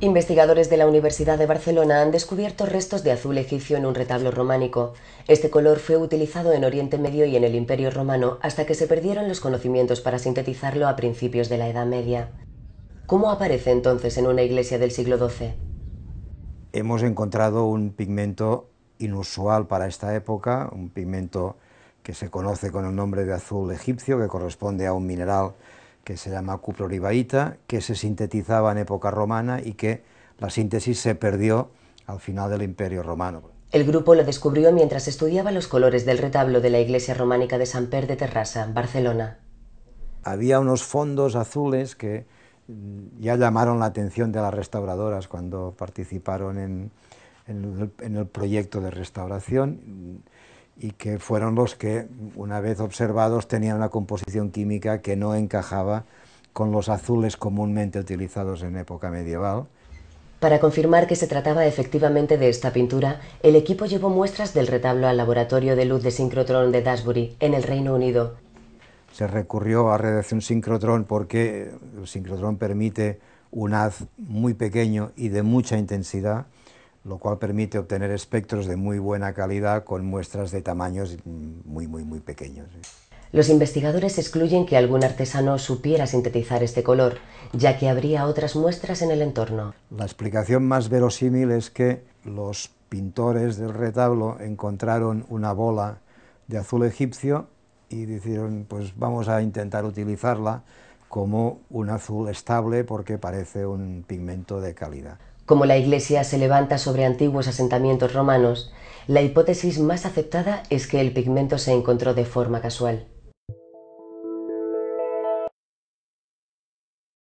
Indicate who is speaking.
Speaker 1: Investigadores de la Universidad de Barcelona han descubierto restos de azul egipcio en un retablo románico. Este color fue utilizado en Oriente Medio y en el Imperio Romano hasta que se perdieron los conocimientos para sintetizarlo a principios de la Edad Media. ¿Cómo aparece entonces en una iglesia del siglo XII?
Speaker 2: Hemos encontrado un pigmento inusual para esta época, un pigmento que se conoce con el nombre de azul egipcio, que corresponde a un mineral que se llama Cuproribaita, que se sintetizaba en época romana y que la síntesis se perdió
Speaker 1: al final del Imperio Romano. El grupo lo descubrió mientras estudiaba los colores del retablo de la iglesia románica de San Per de Terrassa, Barcelona.
Speaker 2: Había unos fondos azules que mm, ya llamaron la atención de las restauradoras cuando participaron en el proyecto de restauración y que fueron los que, una vez observados, tenían una composición química que no encajaba con los azules comúnmente
Speaker 1: utilizados en época medieval. Para confirmar que se trataba efectivamente de esta pintura, el equipo llevó muestras del retablo al laboratorio de luz de sincrotrón de Dasbury, en el Reino Unido.
Speaker 2: Se recurrió a redacción sincrotrón porque el sincrotrón permite un haz muy pequeño y de mucha intensidad lo cual permite obtener espectros de muy buena calidad con muestras de tamaños muy, muy,
Speaker 1: muy pequeños. ¿eh? Los investigadores excluyen que algún artesano supiera sintetizar este color, ya que habría otras muestras en el entorno.
Speaker 2: La explicación más verosímil es que los pintores del retablo encontraron una bola de azul egipcio y dijeron, pues vamos a intentar utilizarla como un
Speaker 1: azul estable porque parece un pigmento de calidad. Como la iglesia se levanta sobre antiguos asentamientos romanos, la hipótesis más aceptada es que el pigmento se encontró de forma casual.